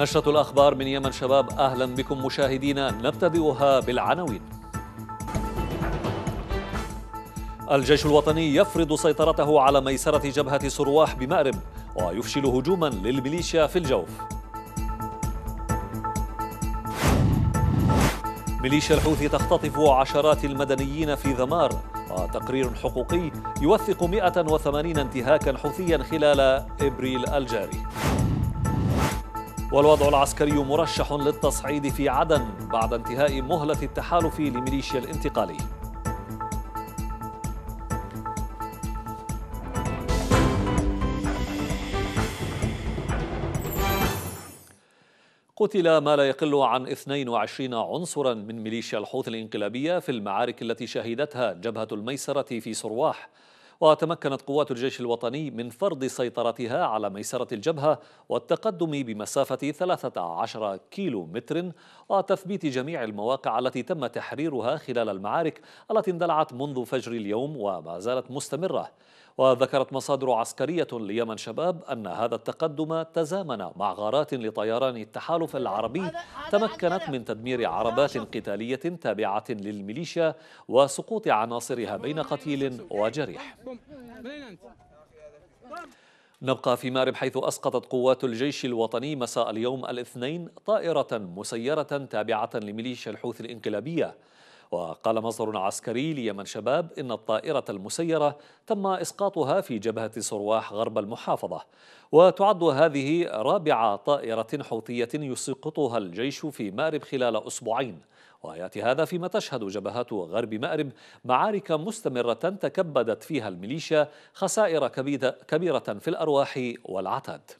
نشرة الأخبار من يمن شباب أهلا بكم مشاهدينا نبتدئها بالعناوين الجيش الوطني يفرض سيطرته على ميسرة جبهة سرواح بمأرب ويفشل هجوما للميليشيا في الجوف ميليشيا الحوثي تختطف عشرات المدنيين في ذمار وتقرير حقوقي يوثق 180 انتهاكا حوثيا خلال إبريل الجاري والوضع العسكري مرشح للتصعيد في عدن بعد انتهاء مهلة التحالف لميليشيا الانتقالي قتل ما لا يقل عن 22 عنصرا من ميليشيا الحوث الانقلابية في المعارك التي شهدتها جبهة الميسرة في سرواح وتمكنت قوات الجيش الوطني من فرض سيطرتها على ميسرة الجبهة والتقدم بمسافة 13 كيلو متر وتثبيت جميع المواقع التي تم تحريرها خلال المعارك التي اندلعت منذ فجر اليوم وما زالت مستمرة وذكرت مصادر عسكرية ليمن شباب أن هذا التقدم تزامن مع غارات لطيران التحالف العربي تمكنت من تدمير عربات قتالية تابعة للميليشيا وسقوط عناصرها بين قتيل وجريح نبقى في مأرب حيث أسقطت قوات الجيش الوطني مساء اليوم الاثنين طائرة مسيرة تابعة لميليشيا الحوثي الإنقلابية وقال مصدر عسكري ليمن شباب إن الطائرة المسيرة تم إسقاطها في جبهة صرواح غرب المحافظة وتعد هذه رابع طائرة حوثية يسقطها الجيش في مأرب خلال أسبوعين وياتي هذا فيما تشهد جبهات غرب مأرب معارك مستمره تكبدت فيها الميليشيا خسائر كبيره في الارواح والعتاد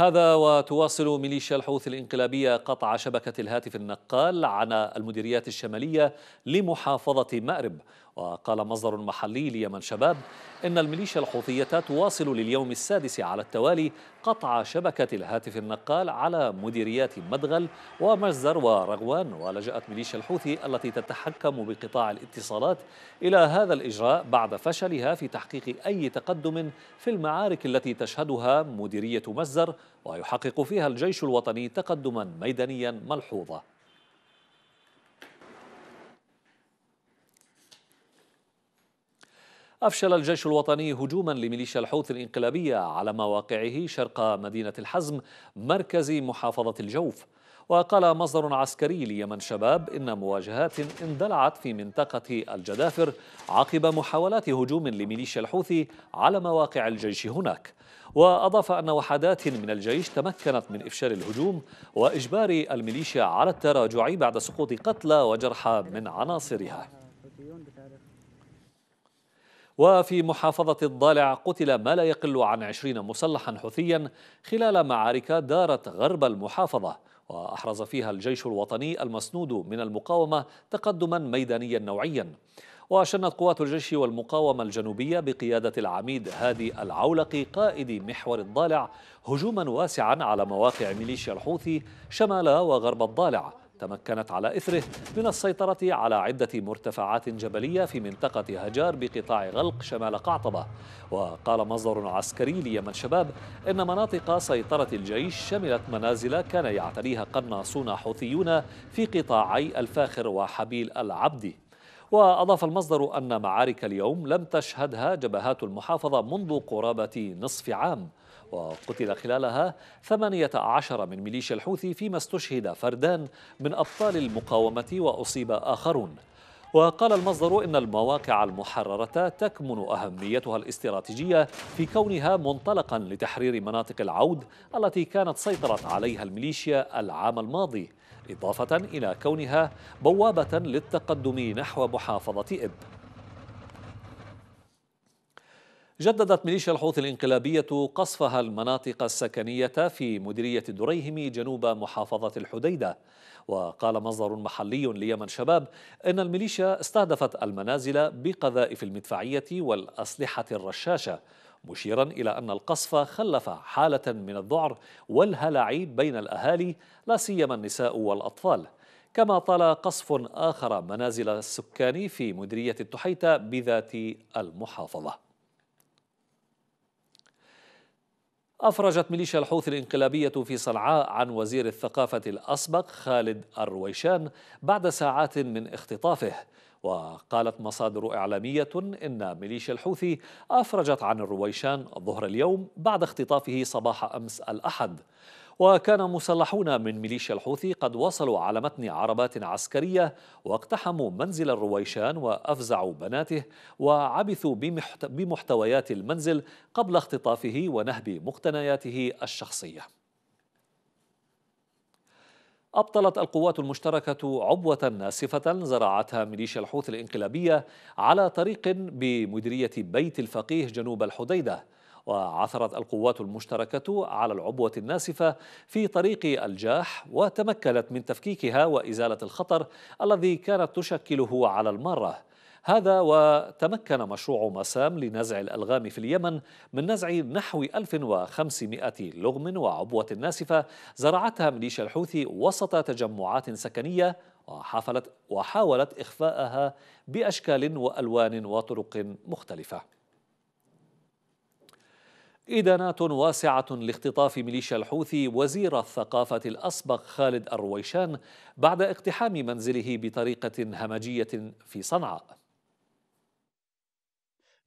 هذا وتواصل ميليشيا الحوثي الانقلابية قطع شبكة الهاتف النقال عن المديريات الشمالية لمحافظة مأرب وقال مصدر محلي ليمن شباب إن الميليشيا الحوثية تواصل لليوم السادس على التوالي قطع شبكة الهاتف النقال على مديريات مدغل ومجزر ورغوان ولجأت ميليشيا الحوثي التي تتحكم بقطاع الاتصالات إلى هذا الإجراء بعد فشلها في تحقيق أي تقدم في المعارك التي تشهدها مديرية مجزر ويحقق فيها الجيش الوطني تقدما ميدانيا ملحوظا أفشل الجيش الوطني هجوما لميليشيا الحوثي الإنقلابية على مواقعه شرق مدينة الحزم مركز محافظة الجوف وقال مصدر عسكري ليمن شباب إن مواجهات اندلعت في منطقة الجدافر عقب محاولات هجوم لميليشيا الحوثي على مواقع الجيش هناك وأضاف أن وحدات من الجيش تمكنت من إفشال الهجوم وإجبار الميليشيا على التراجع بعد سقوط قتلى وجرحى من عناصرها وفي محافظة الضالع قتل ما لا يقل عن عشرين مسلحا حوثيا خلال معارك دارت غرب المحافظة وأحرز فيها الجيش الوطني المسنود من المقاومة تقدما ميدانيا نوعيا وشنت قوات الجيش والمقاومة الجنوبية بقيادة العميد هادي العولقي قائد محور الضالع هجوما واسعا على مواقع ميليشيا الحوثي شمال وغرب الضالع تمكنت على إثره من السيطرة على عدة مرتفعات جبلية في منطقة هجار بقطاع غلق شمال قعطبة وقال مصدر عسكري ليمن شباب إن مناطق سيطرة الجيش شملت منازل كان يعتريها قناصون حوثيون في قطاعي الفاخر وحبيل العبدي وأضاف المصدر أن معارك اليوم لم تشهدها جبهات المحافظة منذ قرابة نصف عام وقتل خلالها 18 من ميليشيا الحوثي فيما استشهد فردان من أبطال المقاومة وأصيب آخرون وقال المصدر إن المواقع المحررة تكمن أهميتها الاستراتيجية في كونها منطلقا لتحرير مناطق العود التي كانت سيطرت عليها الميليشيا العام الماضي إضافة إلى كونها بوابة للتقدم نحو محافظة إب جددت ميليشيا الحوثي الانقلابية قصفها المناطق السكنية في مديرية دريهم جنوب محافظة الحديدة وقال مصدر محلي ليمن شباب أن الميليشيا استهدفت المنازل بقذائف المدفعية والأسلحة الرشاشة مشيرا إلى أن القصف خلف حالة من الذعر والهلع بين الأهالي لا سيما النساء والأطفال كما طال قصف آخر منازل السكان في مديرية التحيتة بذات المحافظة أفرجت ميليشيا الحوث الإنقلابية في صنعاء عن وزير الثقافة الأسبق خالد الرويشان بعد ساعات من اختطافه وقالت مصادر إعلامية إن ميليشيا الحوثي أفرجت عن الرويشان ظهر اليوم بعد اختطافه صباح أمس الأحد وكان مسلحون من ميليشيا الحوثي قد وصلوا على متن عربات عسكرية واقتحموا منزل الرويشان وأفزعوا بناته وعبثوا بمحتويات المنزل قبل اختطافه ونهب مقتنياته الشخصيه أبطلت القوات المشتركة عبوة ناسفة زرعتها ميليشيا الحوث الإنقلابية على طريق بمديرية بيت الفقيه جنوب الحديدة وعثرت القوات المشتركة على العبوة الناسفة في طريق الجاح وتمكنت من تفكيكها وإزالة الخطر الذي كانت تشكله على المارة هذا وتمكن مشروع مسام لنزع الألغام في اليمن من نزع نحو 1500 لغم وعبوة ناسفة زرعتها ميليشيا الحوثي وسط تجمعات سكنية وحافلت وحاولت إخفاءها بأشكال وألوان وطرق مختلفة إدانات واسعة لاختطاف ميليشيا الحوثي وزير الثقافة الأسبق خالد الرويشان بعد اقتحام منزله بطريقة همجية في صنعاء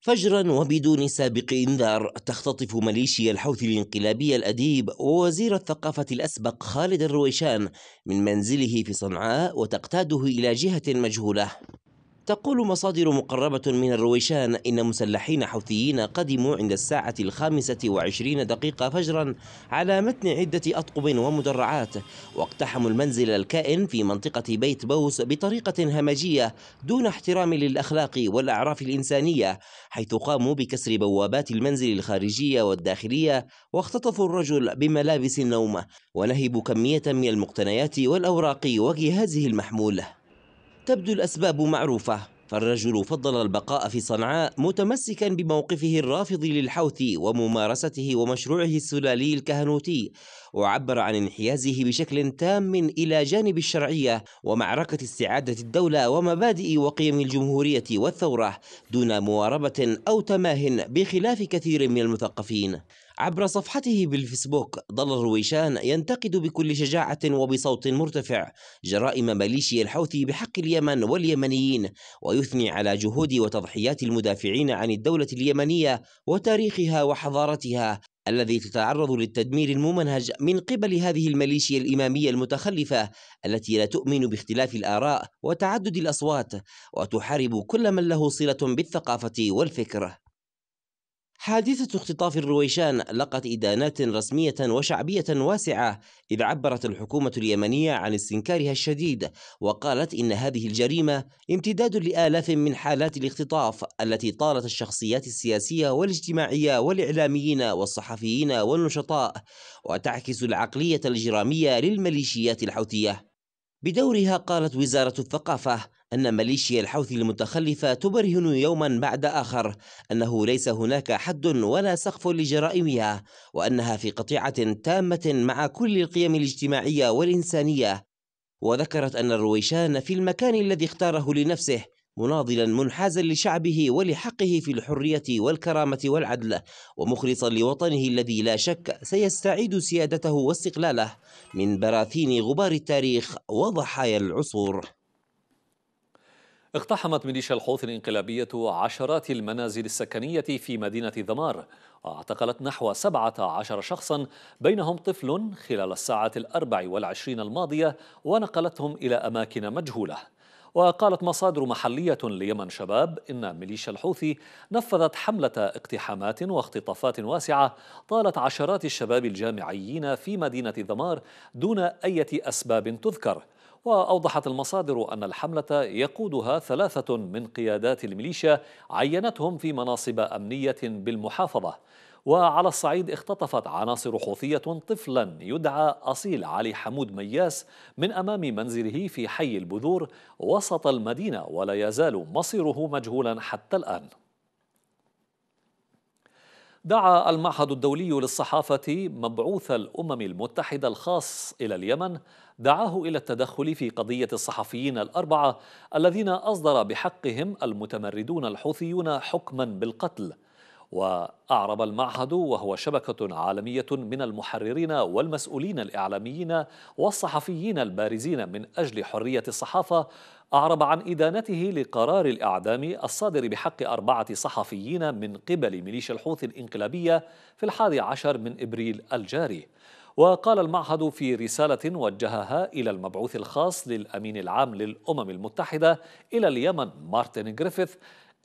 فجرا وبدون سابق انذار تختطف مليشيا الحوثي الانقلابي الاديب ووزير الثقافه الاسبق خالد الرويشان من منزله في صنعاء وتقتاده الى جهه مجهوله تقول مصادر مقربة من الرويشان إن مسلحين حوثيين قدموا عند الساعة الخامسة وعشرين دقيقة فجرا على متن عدة أطقم ومدرعات واقتحموا المنزل الكائن في منطقة بيت بوس بطريقة همجية دون احترام للأخلاق والأعراف الإنسانية حيث قاموا بكسر بوابات المنزل الخارجية والداخلية واختطفوا الرجل بملابس النوم ونهبوا كمية من المقتنيات والأوراق وجهازه المحمول تبدو الأسباب معروفة فالرجل فضل البقاء في صنعاء متمسكا بموقفه الرافض للحوث وممارسته ومشروعه السلالي الكهنوتي وعبر عن انحيازه بشكل تام إلى جانب الشرعية ومعركة استعادة الدولة ومبادئ وقيم الجمهورية والثورة دون مواربة أو تماه بخلاف كثير من المثقفين عبر صفحته بالفيسبوك ظل الرويشان ينتقد بكل شجاعة وبصوت مرتفع جرائم ميليشيا الحوثي بحق اليمن واليمنيين ويثني على جهود وتضحيات المدافعين عن الدولة اليمنية وتاريخها وحضارتها الذي تتعرض للتدمير الممنهج من قبل هذه الميليشيا الإمامية المتخلفة التي لا تؤمن باختلاف الآراء وتعدد الأصوات وتحارب كل من له صلة بالثقافة والفكر حادثة اختطاف الرويشان لقت إدانات رسمية وشعبية واسعة إذ عبرت الحكومة اليمنية عن استنكارها الشديد وقالت إن هذه الجريمة امتداد لآلاف من حالات الاختطاف التي طالت الشخصيات السياسية والاجتماعية والإعلاميين والصحفيين والنشطاء وتعكس العقلية الجرامية للميليشيات الحوثية بدورها قالت وزارة الثقافة أن ميليشيا الحوثي المتخلفة تبرهن يوما بعد آخر أنه ليس هناك حد ولا سقف لجرائمها وأنها في قطيعة تامة مع كل القيم الاجتماعية والإنسانية وذكرت أن الرويشان في المكان الذي اختاره لنفسه مناضلا منحازا لشعبه ولحقه في الحرية والكرامة والعدل ومخلصا لوطنه الذي لا شك سيستعيد سيادته واستقلاله من براثين غبار التاريخ وضحايا العصور اقتحمت ميليشيا الحوثي الانقلابية عشرات المنازل السكنية في مدينة ذمار واعتقلت نحو 17 شخصا بينهم طفل خلال الساعة الأربع والعشرين الماضية ونقلتهم إلى أماكن مجهولة وقالت مصادر محلية ليمن شباب إن ميليشيا الحوثي نفذت حملة اقتحامات واختطافات واسعة طالت عشرات الشباب الجامعيين في مدينة ذمار دون أي أسباب تذكر وأوضحت المصادر أن الحملة يقودها ثلاثة من قيادات الميليشيا عينتهم في مناصب أمنية بالمحافظة وعلى الصعيد اختطفت عناصر حوثية طفلا يدعى أصيل علي حمود مياس من أمام منزله في حي البذور وسط المدينة ولا يزال مصيره مجهولا حتى الآن دعا المعهد الدولي للصحافة مبعوث الأمم المتحدة الخاص إلى اليمن دعاه إلى التدخل في قضية الصحفيين الأربعة الذين أصدر بحقهم المتمردون الحوثيون حكما بالقتل وأعرب المعهد وهو شبكة عالمية من المحررين والمسؤولين الإعلاميين والصحفيين البارزين من أجل حرية الصحافة أعرب عن إدانته لقرار الإعدام الصادر بحق أربعة صحفيين من قبل ميليشيا الحوثي الإنقلابية في الحادي عشر من إبريل الجاري وقال المعهد في رسالة وجهها إلى المبعوث الخاص للأمين العام للأمم المتحدة إلى اليمن مارتن جريفيث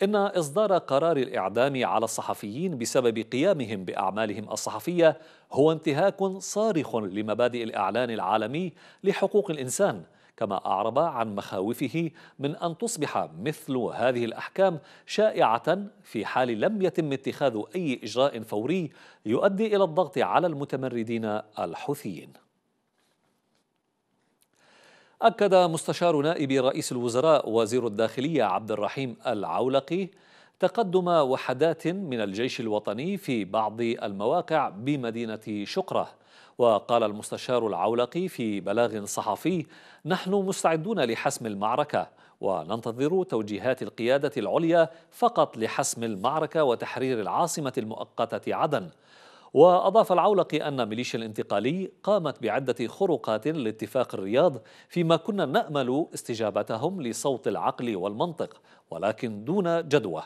إن إصدار قرار الإعدام على الصحفيين بسبب قيامهم بأعمالهم الصحفية هو انتهاك صارخ لمبادئ الإعلان العالمي لحقوق الإنسان كما أعرب عن مخاوفه من أن تصبح مثل هذه الأحكام شائعة في حال لم يتم اتخاذ أي إجراء فوري يؤدي إلى الضغط على المتمردين الحوثيين أكد مستشار نائب رئيس الوزراء وزير الداخلية عبد الرحيم العولقي تقدم وحدات من الجيش الوطني في بعض المواقع بمدينة شقرة وقال المستشار العولقي في بلاغ صحفي نحن مستعدون لحسم المعركة وننتظر توجيهات القيادة العليا فقط لحسم المعركة وتحرير العاصمة المؤقتة عدن وأضاف العولقي أن ميليشيا الانتقالي قامت بعدة خروقات لاتفاق الرياض فيما كنا نأمل استجابتهم لصوت العقل والمنطق ولكن دون جدوى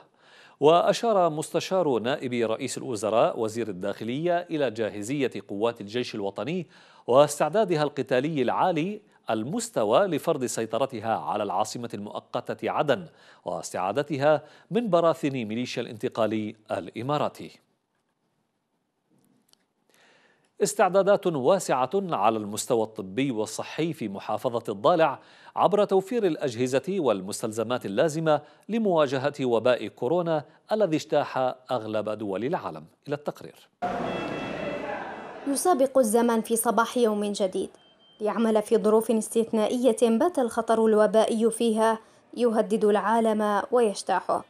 وأشار مستشار نائب رئيس الوزراء وزير الداخلية إلى جاهزية قوات الجيش الوطني واستعدادها القتالي العالي المستوى لفرض سيطرتها على العاصمة المؤقتة عدن واستعادتها من براثن ميليشيا الانتقالي الإماراتي استعدادات واسعة على المستوى الطبي والصحي في محافظة الضالع عبر توفير الأجهزة والمستلزمات اللازمة لمواجهة وباء كورونا الذي اجتاح أغلب دول العالم إلى التقرير يسابق الزمن في صباح يوم جديد ليعمل في ظروف استثنائية بات الخطر الوبائي فيها يهدد العالم ويجتاحه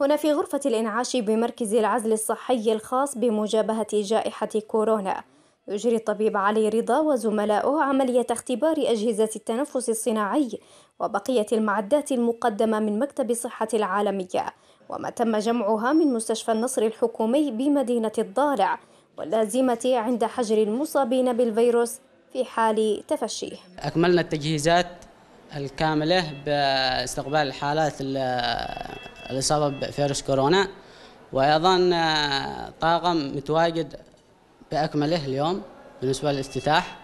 هنا في غرفة الإنعاش بمركز العزل الصحي الخاص بمجابهة جائحة كورونا يجري الطبيب علي رضا وزملاؤه عملية اختبار أجهزة التنفس الصناعي وبقية المعدات المقدمة من مكتب صحة العالمية وما تم جمعها من مستشفى النصر الحكومي بمدينة الضالع واللازمة عند حجر المصابين بالفيروس في حال تفشيه أكملنا التجهيزات الكاملة باستقبال الحالات الإصابة بفيروس كورونا وأيضا آه، طاقم متواجد باكمله اليوم بالنسبه للافتتاح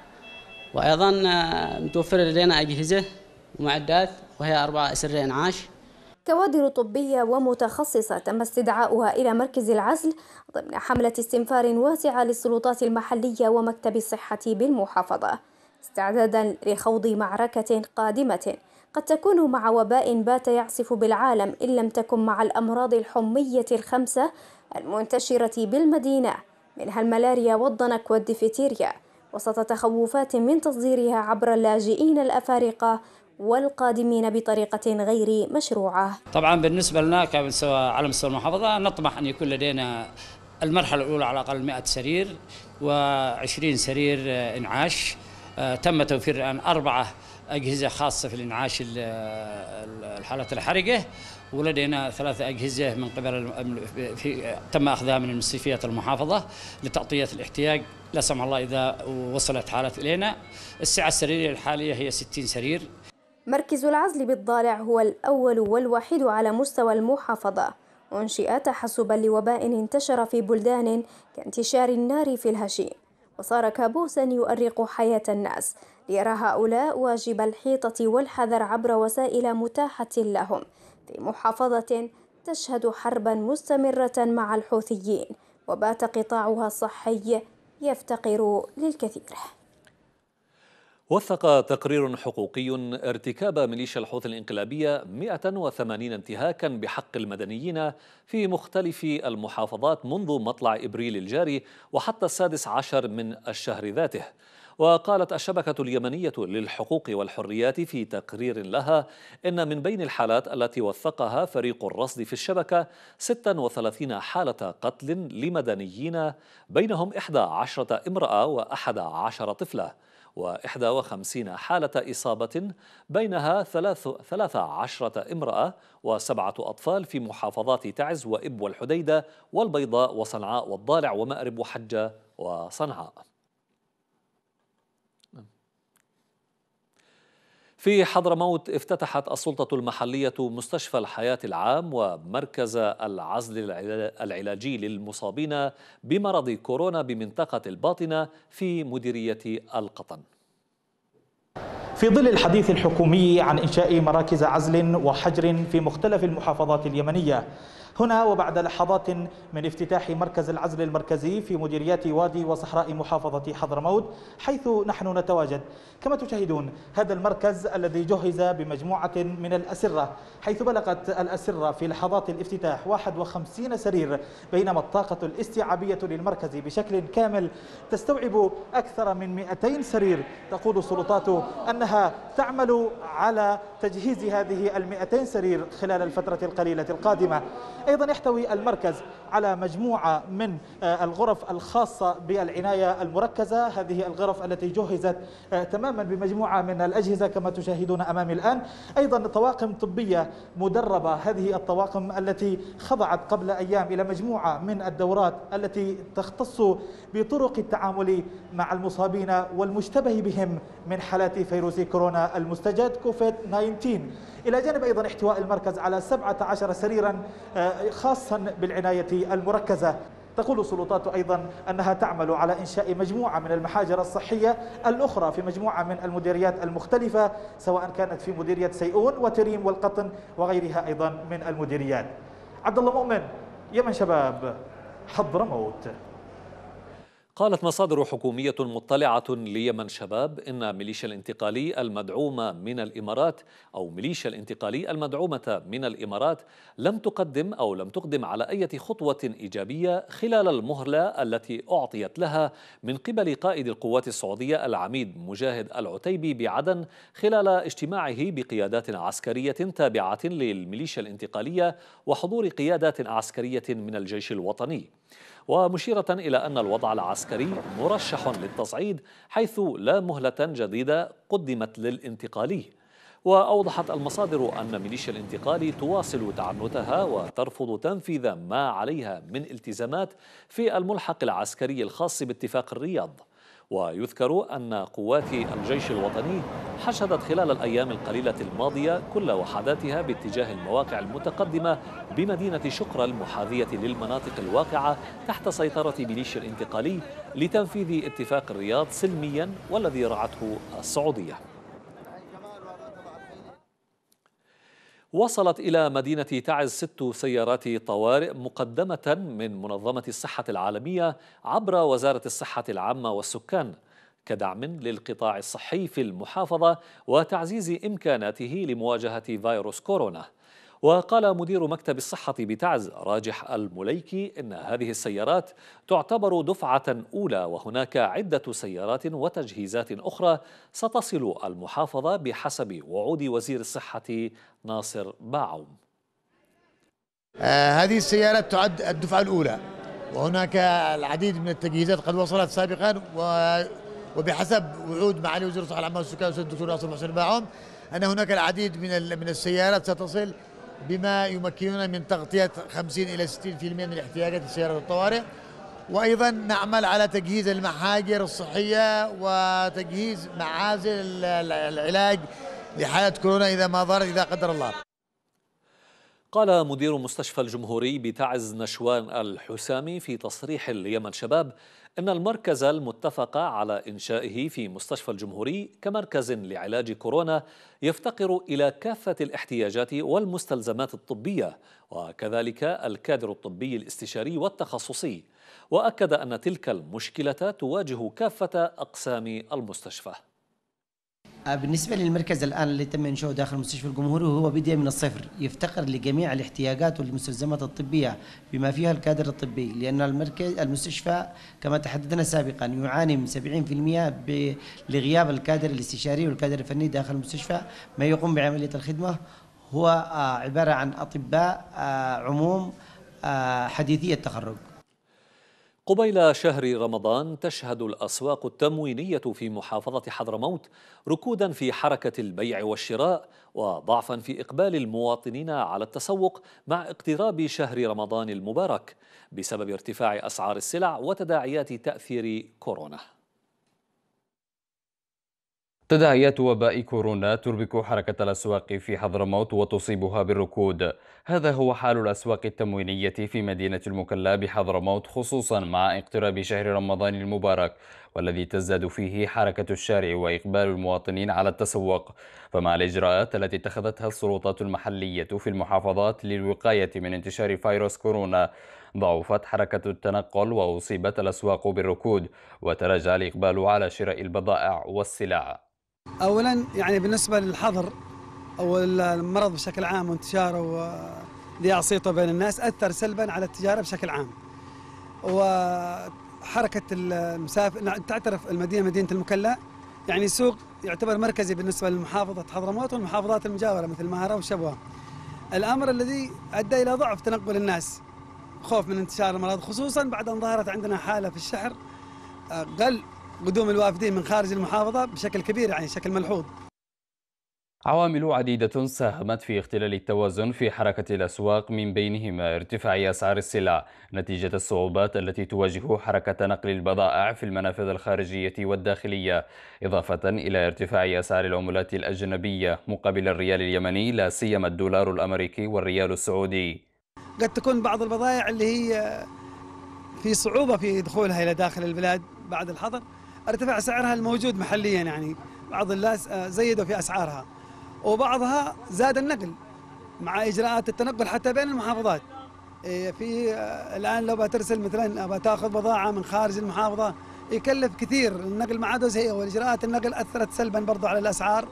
وايضا آه، متوفر لدينا اجهزه ومعدات وهي اربعه اسره انعاش كوادر طبية ومتخصصة تم استدعاؤها إلى مركز العزل ضمن حملة استنفار واسعة للسلطات المحلية ومكتب الصحة بالمحافظة استعدادا لخوض معركة قادمة قد تكون مع وباء بات يعصف بالعالم إن لم تكن مع الأمراض الحمية الخمسة المنتشرة بالمدينة منها الملاريا والضنك والديفيتيريا وسط تخوفات من تصديرها عبر اللاجئين الأفارقة والقادمين بطريقة غير مشروعة طبعا بالنسبة لنا كمستوى على مستوى المحافظة نطمح أن يكون لدينا المرحلة الأولى على الأقل 100 سرير و20 سرير إنعاش آه، تم توفير الآن أربعة أجهزة خاصة في الإنعاش الحالات الحرجة ولدينا ثلاثة أجهزة من قبل في تم أخذها من المستشفيات المحافظة لتغطية الاحتياج لا سمح الله إذا وصلت حالة إلينا السعة السريرية الحالية هي 60 سرير مركز العزل بالضالع هو الأول والوحيد على مستوى المحافظة أنشئ تحسبا لوباء انتشر في بلدان كانتشار النار في الهشيم وصار كابوسا يؤرق حياة الناس ليرى هؤلاء واجب الحيطة والحذر عبر وسائل متاحة لهم في محافظة تشهد حربا مستمرة مع الحوثيين وبات قطاعها الصحي يفتقر للكثير وثق تقرير حقوقي ارتكاب ميليشيا الحوثي الانقلابية 180 انتهاكا بحق المدنيين في مختلف المحافظات منذ مطلع إبريل الجاري وحتى السادس عشر من الشهر ذاته وقالت الشبكة اليمنية للحقوق والحريات في تقرير لها إن من بين الحالات التي وثقها فريق الرصد في الشبكة 36 حالة قتل لمدنيين بينهم 11 امرأة و11 طفلة و51 حالة إصابة بينها 13 امرأة و و7 أطفال في محافظات تعز وإب والحديدة والبيضاء وصنعاء والضالع ومأرب وحجة وصنعاء في حضرموت افتتحت السلطة المحلية مستشفى الحياة العام ومركز العزل العلاجي للمصابين بمرض كورونا بمنطقة الباطنة في مديرية القطن في ظل الحديث الحكومي عن إنشاء مراكز عزل وحجر في مختلف المحافظات اليمنية هنا وبعد لحظات من افتتاح مركز العزل المركزي في مديريات وادي وصحراء محافظة حضرموت حيث نحن نتواجد كما تشاهدون هذا المركز الذي جهز بمجموعة من الأسرة حيث بلغت الأسرة في لحظات الافتتاح 51 سرير بينما الطاقة الاستيعابية للمركز بشكل كامل تستوعب أكثر من 200 سرير تقول السلطات أنها تعمل على تجهيز هذه ال 200 سرير خلال الفترة القليلة القادمة أيضا يحتوي المركز على مجموعة من آه، الغرف الخاصة بالعناية المركزة هذه الغرف التي جهزت آه، تماما بمجموعة من الأجهزة كما تشاهدون أمامي الآن أيضا طواقم طبية مدربة هذه الطواقم التي خضعت قبل أيام إلى مجموعة من الدورات التي تختص بطرق التعامل مع المصابين والمشتبه بهم من حالات فيروس كورونا المستجد كوفيد 19 إلى جانب أيضا احتواء المركز على 17 سريرا آه، خاصا بالعناية المركزة تقول السلطات أيضا أنها تعمل على إنشاء مجموعة من المحاجر الصحية الأخرى في مجموعة من المديريات المختلفة سواء كانت في مديرية سيئون وتريم والقطن وغيرها أيضا من المديريات عبد الله مؤمن يمن شباب حضرموت قالت مصادر حكومية مطلعة ليمن شباب إن ميليشيا الانتقالي المدعومة من الإمارات أو ميليشيا الانتقالي المدعومة من الإمارات لم تقدم أو لم تقدم على أي خطوة إيجابية خلال المهلة التي أعطيت لها من قبل قائد القوات السعودية العميد مجاهد العتيبي بعدن خلال اجتماعه بقيادات عسكرية تابعة للميليشيا الانتقالية وحضور قيادات عسكرية من الجيش الوطني. ومشيرة إلى أن الوضع العسكري مرشح للتصعيد حيث لا مهلة جديدة قدمت للانتقالي وأوضحت المصادر أن ميليشيا الانتقالي تواصل تعنتها وترفض تنفيذ ما عليها من التزامات في الملحق العسكري الخاص باتفاق الرياض ويذكر أن قوات الجيش الوطني حشدت خلال الأيام القليلة الماضية كل وحداتها باتجاه المواقع المتقدمة بمدينة شقرى المحاذية للمناطق الواقعة تحت سيطرة ميليشيا الانتقالي لتنفيذ اتفاق الرياض سلميا والذي رعته السعودية وصلت إلى مدينة تعز ست سيارات طوارئ مقدمة من منظمة الصحة العالمية عبر وزارة الصحة العامة والسكان كدعم للقطاع الصحي في المحافظة وتعزيز إمكاناته لمواجهة فيروس كورونا وقال مدير مكتب الصحة بتعز راجح المليكي إن هذه السيارات تعتبر دفعة أولى وهناك عدة سيارات وتجهيزات أخرى ستصل المحافظة بحسب وعود وزير الصحة ناصر باعوم آه هذه السيارات تعد الدفعة الأولى وهناك العديد من التجهيزات قد وصلت سابقا و وبحسب وعود معالي وزير الصحه العامه والسكان الدكتور ناصر محسن باعوم ان هناك العديد من من السيارات ستصل بما يمكننا من تغطية 50 إلى 60% من احتياجات سيارات الطوارئ وأيضا نعمل على تجهيز المحاجر الصحية وتجهيز معازل العلاج لحالة كورونا إذا ما ظهرت إذا قدر الله قال مدير مستشفى الجمهوري بتعز نشوان الحسامي في تصريح ليمن شباب إن المركز المتفق على إنشائه في مستشفى الجمهوري كمركز لعلاج كورونا يفتقر إلى كافة الاحتياجات والمستلزمات الطبية وكذلك الكادر الطبي الاستشاري والتخصصي وأكد أن تلك المشكلة تواجه كافة أقسام المستشفى آه، بالنسبة للمركز الآن اللي تم إنشاؤه داخل مستشفى الجمهوري هو بدأ من الصفر يفتقر لجميع الاحتياجات والمستلزمات الطبية بما فيها الكادر الطبي لأن المركز المستشفى كما تحدثنا سابقا يعاني من 70% لغياب الكادر الاستشاري والكادر الفني داخل المستشفى ما يقوم بعملية الخدمة هو آه، عبارة عن أطباء آه، عموم حديثي التخرج قبيل شهر رمضان تشهد الأسواق التموينية في محافظة حضرموت ركودا في حركة البيع والشراء وضعفا في إقبال المواطنين على التسوق مع اقتراب شهر رمضان المبارك بسبب ارتفاع أسعار السلع وتداعيات تأثير كورونا تداعيات وباء كورونا تربك حركة الأسواق في حضرموت وتصيبها بالركود هذا هو حال الأسواق التموينية في مدينة المكلا بحضرموت خصوصا مع اقتراب شهر رمضان المبارك والذي تزداد فيه حركة الشارع وإقبال المواطنين على التسوق فمع الإجراءات التي اتخذتها السلطات المحلية في المحافظات للوقاية من انتشار فيروس كورونا ضعفت حركة التنقل وأصيبت الأسواق بالركود وتراجع الإقبال على شراء البضائع والسلع اولا يعني بالنسبه للحظر او المرض بشكل عام وانتشاره وذياعصيته بين الناس اثر سلبا على التجاره بشكل عام. وحركه المسافر نعم، تعترف المدينه مدينه المكلا يعني سوق يعتبر مركزي بالنسبه لمحافظه حضرموت والمحافظات المجاوره مثل مهره وشبوه. الامر الذي ادى الى ضعف تنقل الناس خوف من انتشار المرض خصوصا بعد ان ظهرت عندنا حاله في الشهر قل قدوم الوافدين من خارج المحافظة بشكل كبير يعني بشكل ملحوظ عوامل عديدة ساهمت في اختلال التوازن في حركة الأسواق من بينهما ارتفاع أسعار السلع نتيجة الصعوبات التي تواجه حركة نقل البضائع في المنافذ الخارجية والداخلية إضافة إلى ارتفاع أسعار العملات الأجنبية مقابل الريال اليمني لا سيما الدولار الأمريكي والريال السعودي قد تكون بعض البضائع اللي هي في صعوبة في دخولها إلى داخل البلاد بعد الحظر ارتفع سعرها الموجود محليا يعني بعض الناس آه، زيدوا في اسعارها وبعضها زاد النقل مع اجراءات التنقل حتى بين المحافظات إيه، في آه، الان لو بترسل مثلا آه، بتاخذ بضاعه من خارج المحافظه يكلف كثير النقل ما عاد زي اول اجراءات النقل اثرت سلبا برضو على الاسعار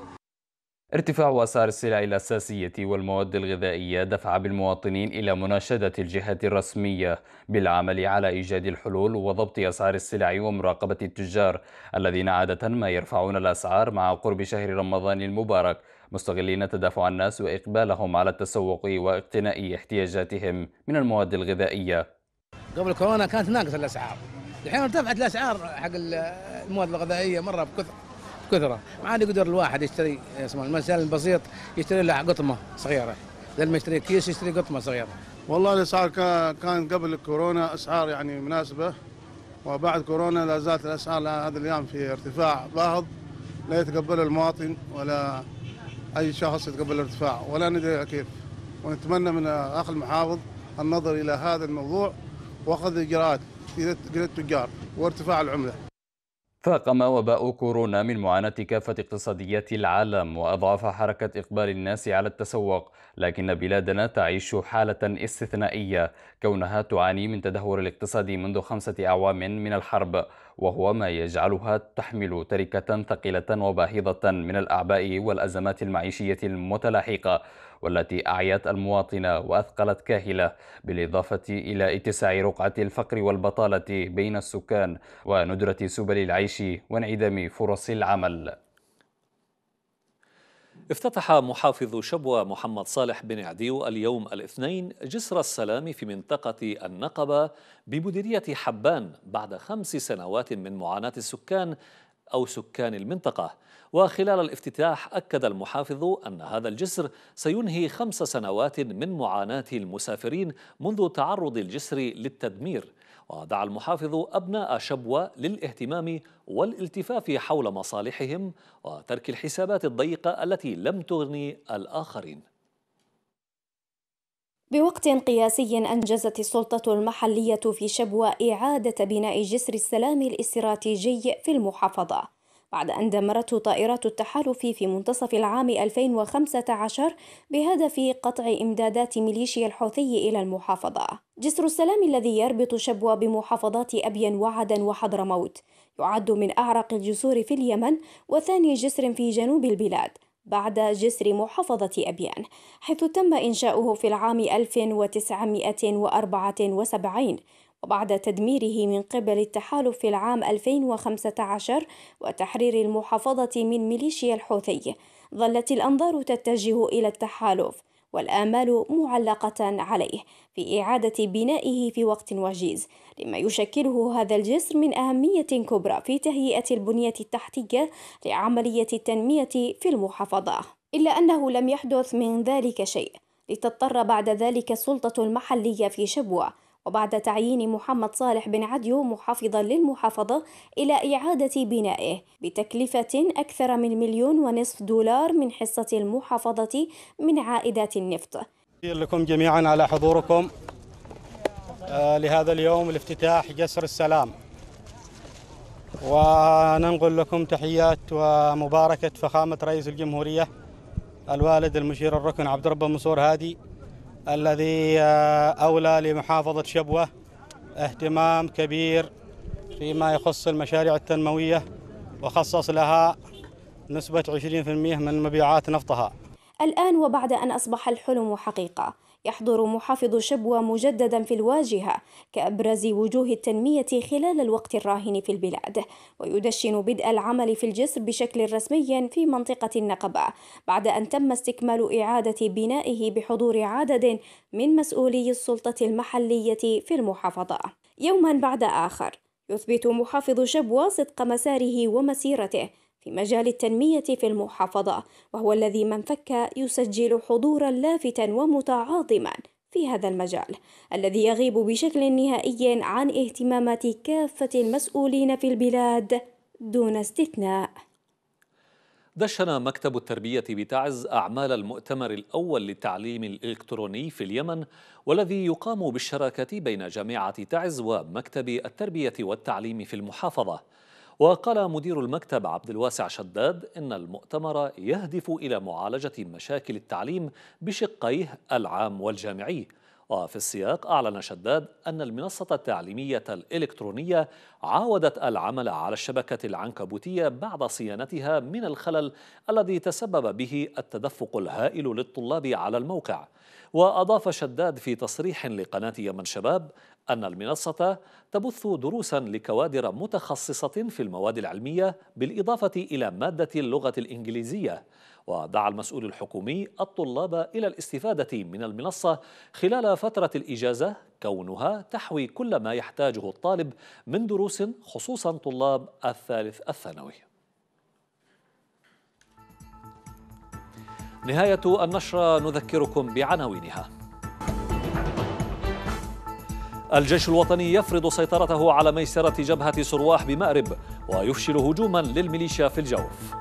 ارتفاع أسعار السلع الأساسية والمواد الغذائية دفع بالمواطنين إلى مناشدة الجهات الرسمية بالعمل على إيجاد الحلول وضبط أسعار السلع ومراقبة التجار الذين عادة ما يرفعون الأسعار مع قرب شهر رمضان المبارك مستغلين تدافع الناس وإقبالهم على التسوق واقتناء احتياجاتهم من المواد الغذائية قبل كورونا كانت ناقصة الأسعار الحين ارتفعت الأسعار حق المواد الغذائية مرة بكثرة كثره ما عاد يقدر الواحد يشتري اسمه المسائل البسيط يشتري له قطمه صغيره لما يشتري كيس يشتري قطمه صغيره والله الاسعار كان قبل الكورونا اسعار يعني مناسبه وبعد كورونا لا زالت الاسعار هذا الايام في ارتفاع باهظ لا يتقبله المواطن ولا اي شخص يتقبل الارتفاع ولا ندري كيف ونتمنى من اخ المحافظ النظر الى هذا الموضوع واخذ اجراءات في التجار وارتفاع العمله فاقم وباء كورونا من معاناة كافة اقتصاديات العالم وأضعف حركة إقبال الناس على التسوق لكن بلادنا تعيش حالة استثنائية كونها تعاني من تدهور الاقتصاد منذ خمسة أعوام من الحرب وهو ما يجعلها تحمل تركة ثقيلة وباهظة من الأعباء والأزمات المعيشية المتلاحقة والتي أعيت المواطن وأثقلت كاهلة بالإضافة إلى اتساع رقعة الفقر والبطالة بين السكان وندرة سبل العيش وانعدام فرص العمل افتتح محافظ شبوة محمد صالح بن عديو اليوم الاثنين جسر السلام في منطقة النقبة بمديرية حبان بعد خمس سنوات من معاناة السكان أو سكان المنطقة وخلال الافتتاح أكد المحافظ أن هذا الجسر سينهي خمس سنوات من معاناة المسافرين منذ تعرض الجسر للتدمير ودعا المحافظ أبناء شبوة للاهتمام والالتفاف حول مصالحهم وترك الحسابات الضيقة التي لم تغني الآخرين بوقت قياسي أنجزت السلطة المحلية في شبوة إعادة بناء جسر السلام الاستراتيجي في المحافظة بعد أن دمرته طائرات التحالف في منتصف العام 2015 بهدف قطع إمدادات ميليشيا الحوثي إلى المحافظة جسر السلام الذي يربط شبوة بمحافظات أبين وعدن وحضرموت يعد من أعرق الجسور في اليمن وثاني جسر في جنوب البلاد بعد جسر محافظة أبيان حيث تم إنشاؤه في العام 1974 وبعد تدميره من قبل التحالف العام 2015 وتحرير المحافظة من ميليشيا الحوثي ظلت الأنظار تتجه إلى التحالف والآمال معلقة عليه في إعادة بنائه في وقت وجيز لما يشكله هذا الجسر من أهمية كبرى في تهيئة البنية التحتية لعملية التنمية في المحافظة إلا أنه لم يحدث من ذلك شيء لتضطر بعد ذلك السلطة المحلية في شبوة وبعد تعيين محمد صالح بن عديو محافظا للمحافظة إلى إعادة بنائه بتكلفة أكثر من مليون ونصف دولار من حصة المحافظة من عائدات النفط لكم جميعا على حضوركم آه، لهذا اليوم لافتتاح جسر السلام وننقل لكم تحيات ومباركة فخامة رئيس الجمهورية الوالد المشير الركن عبد ربه منصور هادي الذي آه، أولى لمحافظة شبوة اهتمام كبير فيما يخص المشاريع التنموية وخصص لها نسبة 20% من مبيعات نفطها الآن وبعد أن أصبح الحلم حقيقة يحضر محافظ شبوة مجددا في الواجهة كأبرز وجوه التنمية خلال الوقت الراهن في البلاد ويدشن بدء العمل في الجسر بشكل رسمي في منطقة النقبة بعد أن تم استكمال إعادة بنائه بحضور عدد من مسؤولي السلطة المحلية في المحافظة يوما بعد آخر يثبت محافظ شبوة صدق مساره ومسيرته في مجال التنمية في المحافظة وهو الذي من فك يسجل حضورا لافتا ومتعاظما في هذا المجال الذي يغيب بشكل نهائي عن اهتمامات كافة المسؤولين في البلاد دون استثناء دشن مكتب التربية بتعز أعمال المؤتمر الأول للتعليم الإلكتروني في اليمن والذي يقام بالشراكة بين جامعة تعز ومكتب التربية والتعليم في المحافظة وقال مدير المكتب عبد الواسع شداد إن المؤتمر يهدف إلى معالجة مشاكل التعليم بشقيه العام والجامعي وفي السياق أعلن شداد أن المنصة التعليمية الإلكترونية عاودت العمل على الشبكة العنكبوتية بعد صيانتها من الخلل الذي تسبب به التدفق الهائل للطلاب على الموقع وأضاف شداد في تصريح لقناة يمن شباب أن المنصة تبث دروسا لكوادر متخصصة في المواد العلمية بالإضافة إلى مادة اللغة الإنجليزية ودعا المسؤول الحكومي الطلاب إلى الاستفادة من المنصة خلال فترة الإجازة كونها تحوي كل ما يحتاجه الطالب من دروس خصوصا طلاب الثالث الثانوي نهاية النشرة نذكركم بعناوينها الجيش الوطني يفرض سيطرته على ميسرة جبهة سرواح بمأرب ويفشل هجوما للميليشيا في الجوف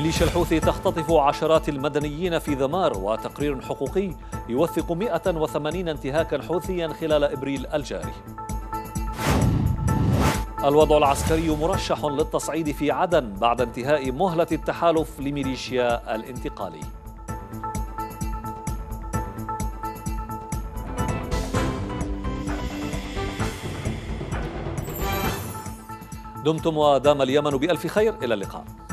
ميليشيا الحوثي تختطف عشرات المدنيين في ذمار وتقرير حقوقي يوثق 180 انتهاكا حوثيا خلال ابريل الجاري. الوضع العسكري مرشح للتصعيد في عدن بعد انتهاء مهله التحالف لميليشيا الانتقالي. دمتم ودام اليمن بألف خير إلى اللقاء